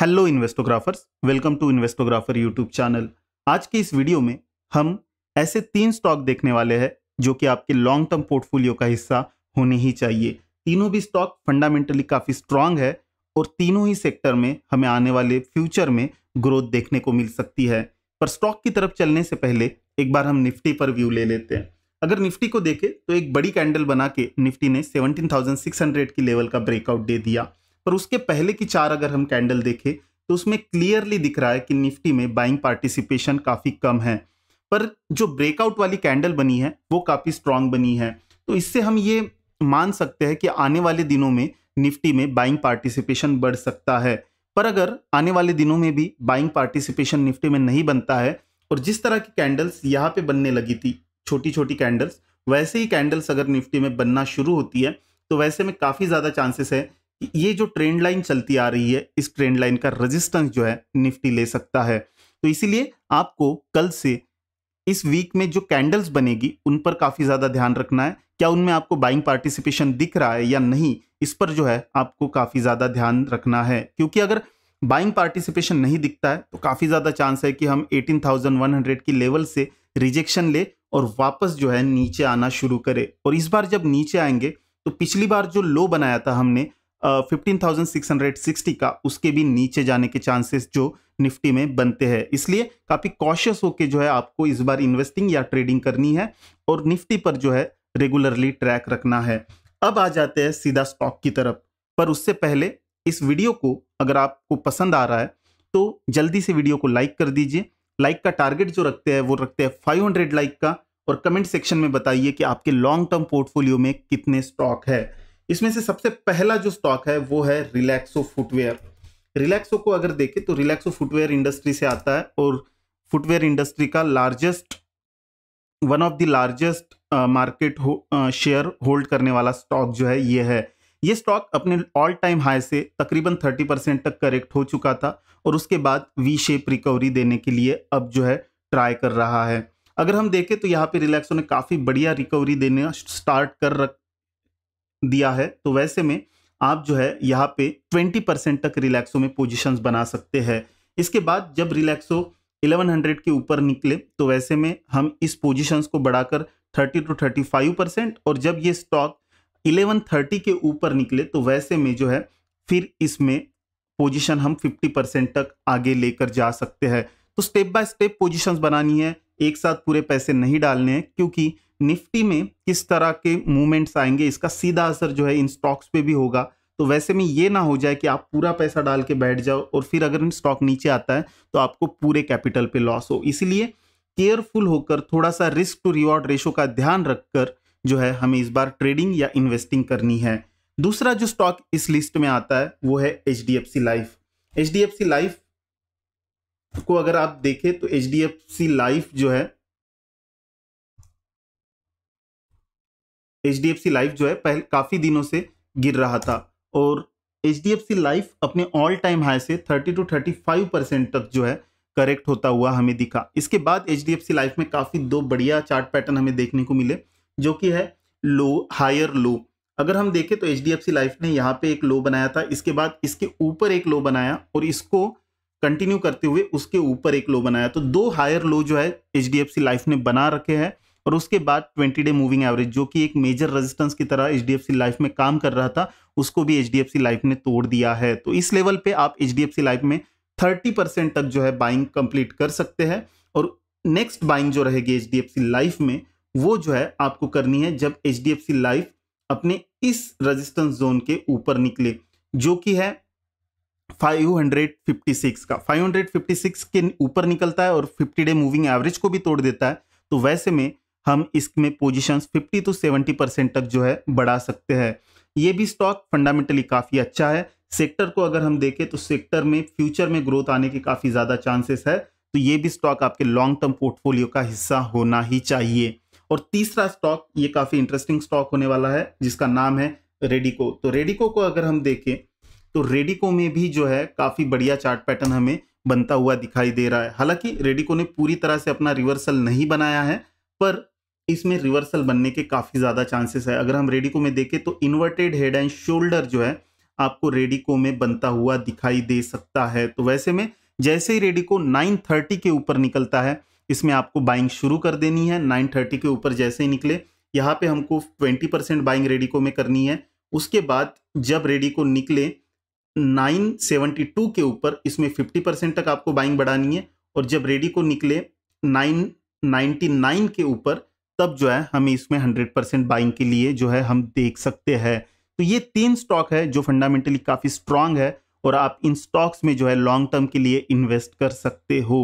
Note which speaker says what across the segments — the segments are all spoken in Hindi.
Speaker 1: hello investographers welcome to investographer YouTube channel आज के इस वीडियो में हम ऐसे तीन स्टॉक देखने वाले हैं जो कि आपके लॉन्ग टर्म पोर्टफोलियो का हिस्सा होने ही चाहिए तीनों भी स्टॉक फंडामेंटली काफ़ी स्ट्रांग है और तीनों ही सेक्टर में हमें आने वाले फ्यूचर में ग्रोथ देखने को मिल सकती है पर स्टॉक की तरफ चलने से पहले एक बार हम निफ्टी पर व्यू ले लेते हैं अगर निफ्टी को देखें तो एक बड़ी कैंडल बना के निफ्टी ने 17,600 की लेवल का ब्रेकआउट दे दिया पर उसके पहले की चार अगर हम कैंडल देखें तो उसमें क्लियरली दिख रहा है कि निफ्टी में बाइंग पार्टिसिपेशन काफ़ी कम है पर जो ब्रेकआउट वाली कैंडल बनी है वो काफ़ी स्ट्रांग बनी है तो इससे हम ये मान सकते हैं कि आने वाले दिनों में निफ्टी में बाइंग पार्टिसिपेशन बढ़ सकता है पर अगर आने वाले दिनों में भी बाइंग पार्टिसिपेशन निफ्टी में नहीं बनता है और जिस तरह की कैंडल्स यहाँ पे बनने लगी थी छोटी छोटी कैंडल्स वैसे ही कैंडल्स अगर निफ्टी में बनना शुरू होती है तो वैसे में काफ़ी ज़्यादा चांसेस है ये जो ट्रेंड लाइन चलती आ रही है इस ट्रेंड लाइन का रेजिस्टेंस जो है निफ्टी ले सकता है तो इसीलिए आपको कल से इस वीक में जो कैंडल्स बनेगी उन पर काफ़ी ज़्यादा ध्यान रखना है क्या उनमें आपको बाइंग पार्टिसिपेशन दिख रहा है या नहीं इस पर जो है आपको काफ़ी ज़्यादा ध्यान रखना है क्योंकि अगर बाइंग पार्टिसिपेशन नहीं दिखता है तो काफ़ी ज़्यादा चांस है कि हम 18,100 की लेवल से रिजेक्शन ले और वापस जो है नीचे आना शुरू करें और इस बार जब नीचे आएंगे तो पिछली बार जो लो बनाया था हमने fifteen thousand six hundred sixty का उसके भी नीचे जाने के चांसेस जो निफ्टी में बनते हैं इसलिए काफ़ी कॉशियस होकर जो है आपको इस बार इन्वेस्टिंग या ट्रेडिंग करनी है और निफ्टी पर जो है रेगुलरली ट्रैक रखना है अब आ जाते हैं सीधा स्टॉक की तरफ पर उससे पहले इस वीडियो को अगर आपको पसंद आ रहा है तो जल्दी से वीडियो को लाइक कर दीजिए लाइक का टारगेट जो रखते हैं वो रखते हैं 500 लाइक का और कमेंट सेक्शन में बताइए कि आपके लॉन्ग टर्म पोर्टफोलियो में कितने स्टॉक है इसमें से सबसे पहला जो स्टॉक है वो है रिलैक्सो फुटवेयर रिलैक्सो को अगर देखें तो रिलैक्सो फुटवेयर इंडस्ट्री से आता है और फुटवेयर इंडस्ट्री का largest one of the largest market share hold करने वाला स्टॉक जो है ये है ये स्टॉक अपने ऑल टाइम हाई से तकरीबन 30 परसेंट तक करेक्ट हो चुका था और उसके बाद वी शेप रिकवरी देने के लिए अब जो है ट्राई कर रहा है अगर हम देखें तो यहाँ पे रिलैक्सो ने काफ़ी बढ़िया रिकवरी देने स्टार्ट कर रख दिया है तो वैसे में आप जो है यहाँ पे 20 परसेंट तक रिलैक्सो में पोजीशंस बना सकते हैं इसके बाद जब रिलैक्सो 1100 के ऊपर निकले तो वैसे में हम इस पोजीशंस को बढ़ाकर 30 टू 35 परसेंट और जब ये स्टॉक 1130 के ऊपर निकले तो वैसे में जो है फिर इसमें पोजीशन हम 50 परसेंट तक आगे लेकर जा सकते हैं तो स्टेप बाय स्टेप पोजिशन बनानी है एक साथ पूरे पैसे नहीं डालने हैं क्योंकि निफ्टी में किस तरह के मूवमेंट्स आएंगे इसका सीधा असर जो है इन स्टॉक्स पे भी होगा तो वैसे में ये ना हो जाए कि आप पूरा पैसा डाल के बैठ जाओ और फिर अगर स्टॉक नीचे आता है तो आपको पूरे कैपिटल पे लॉस हो इसीलिए केयरफुल होकर थोड़ा सा रिस्क टू रिवॉर्ड रेशो का ध्यान रखकर जो है हमें इस बार ट्रेडिंग या इन्वेस्टिंग करनी है दूसरा जो स्टॉक इस लिस्ट में आता है वो है H D F C life H D F C life को अगर आप देखें तो H D F C life जो है H D F C life जो है पहले काफ़ी दिनों से गिर रहा था और H D F C life अपने ऑल टाइम हाई से थर्टी टू फाइव परसेंट तक जो है करेक्ट होता हुआ हमें दिखा इसके बाद H D F C life में काफ़ी दो बढ़िया चार्ट पैटर्न हमें देखने को मिले जो कि है लो हायर लो अगर हम देखें तो H D F C life ने यहाँ पे एक लो बनाया था इसके बाद इसके ऊपर एक लो बनाया और इसको कंटिन्यू करते हुए उसके ऊपर एक लो बनाया तो दो हायर लो जो है एच लाइफ ने बना रखे हैं और उसके बाद 20 डे मूविंग एवरेज जो कि एक मेजर रेजिस्टेंस की तरह एच लाइफ में काम कर रहा था उसको भी एच लाइफ ने तोड़ दिया है तो इस लेवल पे आप एच लाइफ में 30 परसेंट तक जो है बाइंग कंप्लीट कर सकते हैं और नेक्स्ट बाइंग जो रहेगी एच लाइफ में वो जो है आपको करनी है जब एच लाइफ अपने इस रजिस्टेंस जोन के ऊपर निकले जो कि है 556 का 556 के ऊपर निकलता है और 50 डे मूविंग एवरेज को भी तोड़ देता है तो वैसे में हम इसमें पोजीशंस 50 टू 70 परसेंट तक जो है बढ़ा सकते हैं ये भी स्टॉक फंडामेंटली काफ़ी अच्छा है सेक्टर को अगर हम देखें तो सेक्टर में फ्यूचर में ग्रोथ आने के काफ़ी ज़्यादा चांसेस है तो ये भी स्टॉक आपके लॉन्ग टर्म पोर्टफोलियो का हिस्सा होना ही चाहिए और तीसरा स्टॉक ये काफ़ी इंटरेस्टिंग स्टॉक होने वाला है जिसका नाम है रेडिको तो रेडिको को अगर हम देखें तो रेडिको में भी जो है काफ़ी बढ़िया चार्ट पैटर्न हमें बनता हुआ दिखाई दे रहा है हालांकि रेडिको ने पूरी तरह से अपना रिवर्सल नहीं बनाया है पर इसमें रिवर्सल बनने के काफ़ी ज़्यादा चांसेस है अगर हम रेडिको में देखें तो इन्वर्टेड हेड एंड शोल्डर जो है आपको रेडिको में बनता हुआ दिखाई दे सकता है तो वैसे में जैसे ही रेडिको 930 के ऊपर निकलता है इसमें आपको बाइंग शुरू कर देनी है 930 के ऊपर जैसे ही निकले यहाँ पे हमको 20 परसेंट बाइंग रेडिको में करनी है उसके बाद जब रेडिको निकले 972 के ऊपर इसमें 50 परसेंट तक आपको बाइंग बढ़ानी है और जब रेडी को निकले 999 के ऊपर तब जो है हमें इसमें 100 परसेंट बाइंग के लिए जो है हम देख सकते हैं तो ये तीन स्टॉक है जो फंडामेंटली काफ़ी स्ट्रांग है और आप इन स्टॉक्स में जो है लॉन्ग टर्म के लिए इन्वेस्ट कर सकते हो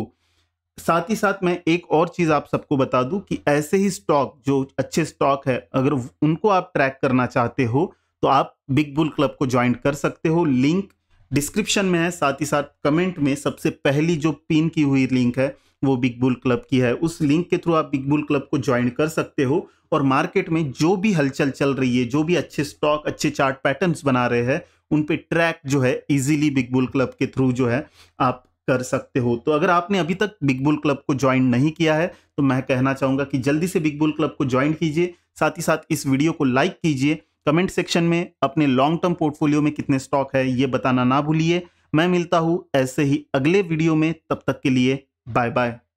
Speaker 1: साथ ही साथ मैं एक और चीज़ आप सबको बता दूं कि ऐसे ही स्टॉक जो अच्छे स्टॉक है अगर उनको आप ट्रैक करना चाहते हो तो आप बिग बुल क्लब को ज्वाइन कर सकते हो लिंक डिस्क्रिप्शन में है साथ ही साथ कमेंट में सबसे पहली जो पिन की हुई लिंक है वो बिग बुल क्लब की है उस लिंक के थ्रू आप बिग बुल क्लब को ज्वाइन कर सकते हो और मार्केट में जो भी हलचल चल रही है जो भी अच्छे स्टॉक अच्छे चार्ट पैटर्न्स बना रहे हैं उन पे ट्रैक जो है इजीली बिग बुल क्लब के थ्रू जो है आप कर सकते हो तो अगर आपने अभी तक बिग बुल क्लब को ज्वाइन नहीं किया है तो मैं कहना चाहूँगा कि जल्दी से बिग बुल क्लब को ज्वाइन कीजिए साथ ही साथ इस वीडियो को लाइक कीजिए कमेंट सेक्शन में अपने लॉन्ग टर्म पोर्टफोलियो में कितने स्टॉक है ये बताना ना भूलिए मैं मिलता हूँ ऐसे ही अगले वीडियो में तब तक के लिए बाय बाय